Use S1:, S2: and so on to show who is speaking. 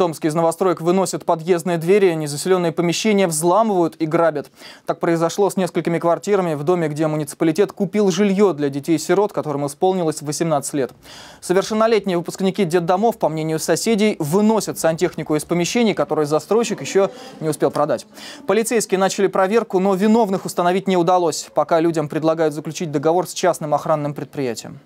S1: Томске из новостроек выносят подъездные двери, незаселенные помещения взламывают и грабят. Так произошло с несколькими квартирами в доме, где муниципалитет купил жилье для детей-сирот, которым исполнилось 18 лет. Совершеннолетние выпускники детдомов, по мнению соседей, выносят сантехнику из помещений, которые застройщик еще не успел продать. Полицейские начали проверку, но виновных установить не удалось, пока людям предлагают заключить договор с частным охранным предприятием.